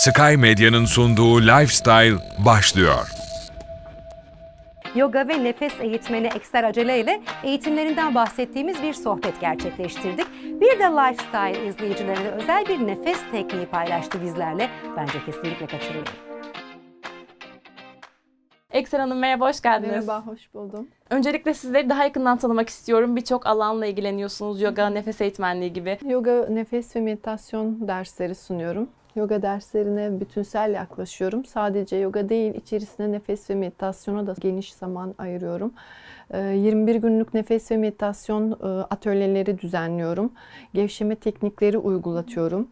Sky Medya'nın sunduğu Lifestyle başlıyor. Yoga ve nefes eğitmeni Ekser Acele ile eğitimlerinden bahsettiğimiz bir sohbet gerçekleştirdik. Bir de Lifestyle izleyicilerine özel bir nefes tekniği paylaştı bizlerle. Bence kesinlikle kaçırmayın. Ekser Hanım merhaba, hoş geldiniz. Merhaba, hoş buldum. Öncelikle sizleri daha yakından tanımak istiyorum. Birçok alanla ilgileniyorsunuz. Yoga, nefes eğitmenliği gibi. Yoga, nefes ve meditasyon dersleri sunuyorum. Yoga derslerine bütünsel yaklaşıyorum. Sadece yoga değil, içerisinde nefes ve meditasyona da geniş zaman ayırıyorum. 21 ee, günlük nefes ve meditasyon e, atölyeleri düzenliyorum. Gevşeme teknikleri uygulatıyorum.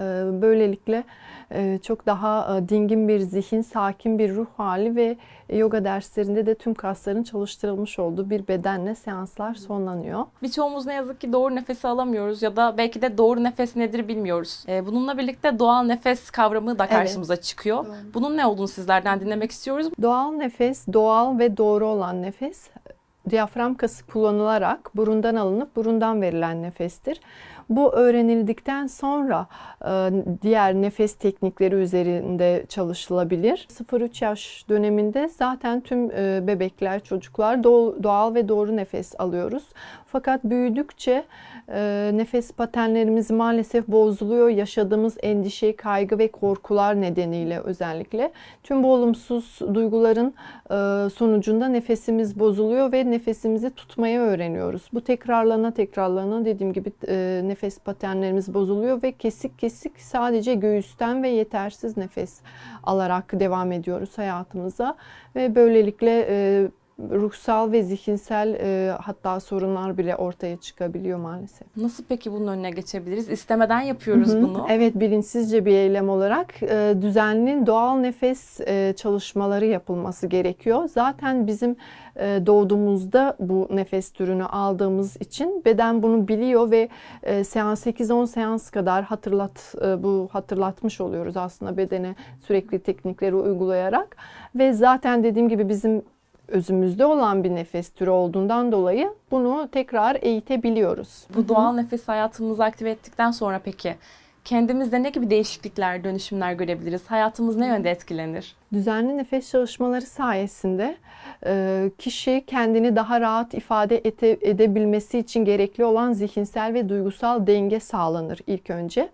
Ee, böylelikle e, çok daha e, dingin bir zihin, sakin bir ruh hali ve yoga derslerinde de tüm kasların çalıştırılmış olduğu bir bedenle seanslar sonlanıyor. Birçoğumuz ne yazık ki doğru nefesi alamıyoruz ya da belki de doğru nefes nedir bilmiyoruz. E, bununla birlikte doğal nefes kavramı da karşımıza evet. çıkıyor. Bunun ne olduğunu sizlerden dinlemek istiyoruz. Doğal nefes, doğal ve doğru olan nefes diyafram kası kullanılarak burundan alınıp burundan verilen nefestir. Bu öğrenildikten sonra e, diğer nefes teknikleri üzerinde çalışılabilir. 0-3 yaş döneminde zaten tüm e, bebekler, çocuklar doğal ve doğru nefes alıyoruz. Fakat büyüdükçe e, nefes patenlerimiz maalesef bozuluyor. Yaşadığımız endişe, kaygı ve korkular nedeniyle özellikle tüm bu olumsuz duyguların sonucunda nefesimiz bozuluyor ve nefesimizi tutmaya öğreniyoruz. Bu tekrarlana tekrarlana dediğim gibi nefes nefes patenlerimiz bozuluyor ve kesik kesik sadece göğüsten ve yetersiz nefes alarak devam ediyoruz hayatımıza ve böylelikle e, ruhsal ve zihinsel e, hatta sorunlar bile ortaya çıkabiliyor maalesef. Nasıl peki bunun önüne geçebiliriz? İstemeden yapıyoruz Hı-hı. bunu. Evet bilinçsizce bir eylem olarak e, düzenli doğal nefes e, çalışmaları yapılması gerekiyor. Zaten bizim e, doğduğumuzda bu nefes türünü aldığımız için beden bunu biliyor ve e, seans 8-10 seans kadar hatırlat e, bu hatırlatmış oluyoruz aslında bedene sürekli teknikleri uygulayarak ve zaten dediğim gibi bizim özümüzde olan bir nefes türü olduğundan dolayı bunu tekrar eğitebiliyoruz. Bu doğal nefes hayatımızı aktive ettikten sonra peki kendimizde ne gibi değişiklikler, dönüşümler görebiliriz? Hayatımız ne yönde etkilenir? Düzenli nefes çalışmaları sayesinde e, kişi kendini daha rahat ifade ete, edebilmesi için gerekli olan zihinsel ve duygusal denge sağlanır ilk önce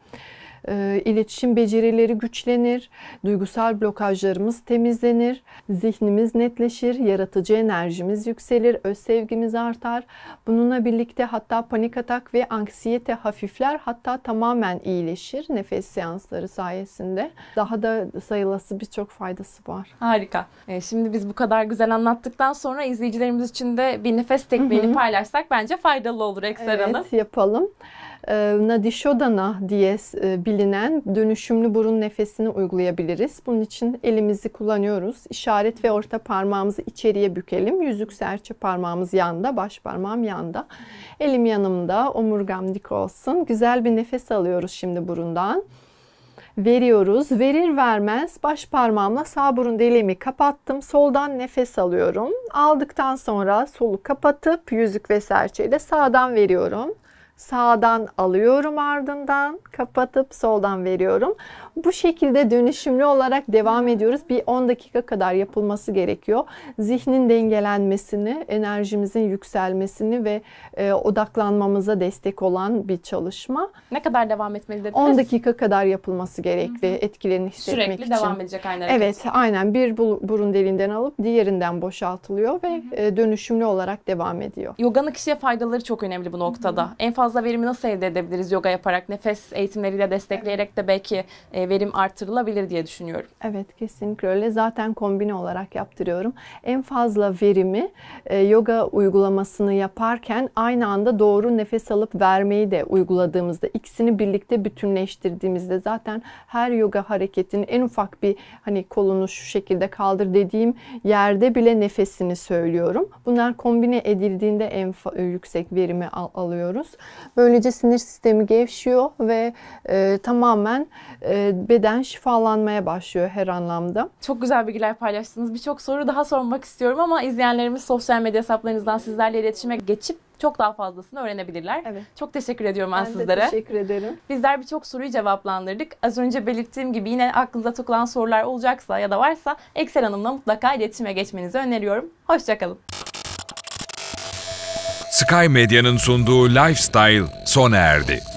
e, iletişim becerileri güçlenir, duygusal blokajlarımız temizlenir, zihnimiz netleşir, yaratıcı enerjimiz yükselir, öz sevgimiz artar. Bununla birlikte hatta panik atak ve anksiyete hafifler, hatta tamamen iyileşir nefes seansları sayesinde. Daha da sayılası birçok faydası var. Harika. E, şimdi biz bu kadar güzel anlattıktan sonra izleyicilerimiz için de bir nefes tekniğini paylaşsak bence faydalı olur Ekser evet, Hanım. Evet yapalım. E, nadişodana diye e, bilinen dönüşümlü burun nefesini uygulayabiliriz. Bunun için elimizi kullanıyoruz. İşaret ve orta parmağımızı içeriye bükelim. Yüzük serçe parmağımız yanda, baş parmağım yanda. Elim yanımda, omurgam dik olsun. Güzel bir nefes alıyoruz şimdi burundan veriyoruz. Verir vermez baş parmağımla sağ burun deliğimi kapattım. Soldan nefes alıyorum. Aldıktan sonra solu kapatıp yüzük ve serçeyle sağdan veriyorum. Sağdan alıyorum ardından kapatıp soldan veriyorum. Bu şekilde dönüşümlü olarak devam ediyoruz. Bir 10 dakika kadar yapılması gerekiyor. Zihnin dengelenmesini, enerjimizin yükselmesini ve e, odaklanmamıza destek olan bir çalışma. Ne kadar devam etmeli dediniz? 10 dakika kadar yapılması gerekli Hı-hı. etkilerini hissetmek Sürekli için. Sürekli devam edecek aynı hareket. Evet aynen bir burun delinden alıp diğerinden boşaltılıyor ve hı e, dönüşümlü olarak devam ediyor. Yoganın kişiye faydaları çok önemli bu noktada. Hı-hı. En fazla fazla verimi nasıl elde edebiliriz yoga yaparak? Nefes eğitimleriyle destekleyerek de belki e, verim artırılabilir diye düşünüyorum. Evet kesinlikle öyle. Zaten kombine olarak yaptırıyorum. En fazla verimi e, yoga uygulamasını yaparken aynı anda doğru nefes alıp vermeyi de uyguladığımızda ikisini birlikte bütünleştirdiğimizde zaten her yoga hareketinin en ufak bir hani kolunu şu şekilde kaldır dediğim yerde bile nefesini söylüyorum. Bunlar kombine edildiğinde en e, yüksek verimi al alıyoruz. Böylece sinir sistemi gevşiyor ve e, tamamen e, beden şifalanmaya başlıyor her anlamda. Çok güzel bilgiler paylaştınız. Birçok soru daha sormak istiyorum ama izleyenlerimiz sosyal medya hesaplarınızdan sizlerle iletişime geçip çok daha fazlasını öğrenebilirler. Evet. Çok teşekkür ediyorum ben, ben sizlere. Ben teşekkür ederim. Bizler birçok soruyu cevaplandırdık. Az önce belirttiğim gibi yine aklınıza takılan sorular olacaksa ya da varsa Excel Hanım'la mutlaka iletişime geçmenizi öneriyorum. Hoşçakalın. Sky Medya'nın sunduğu Lifestyle sona erdi.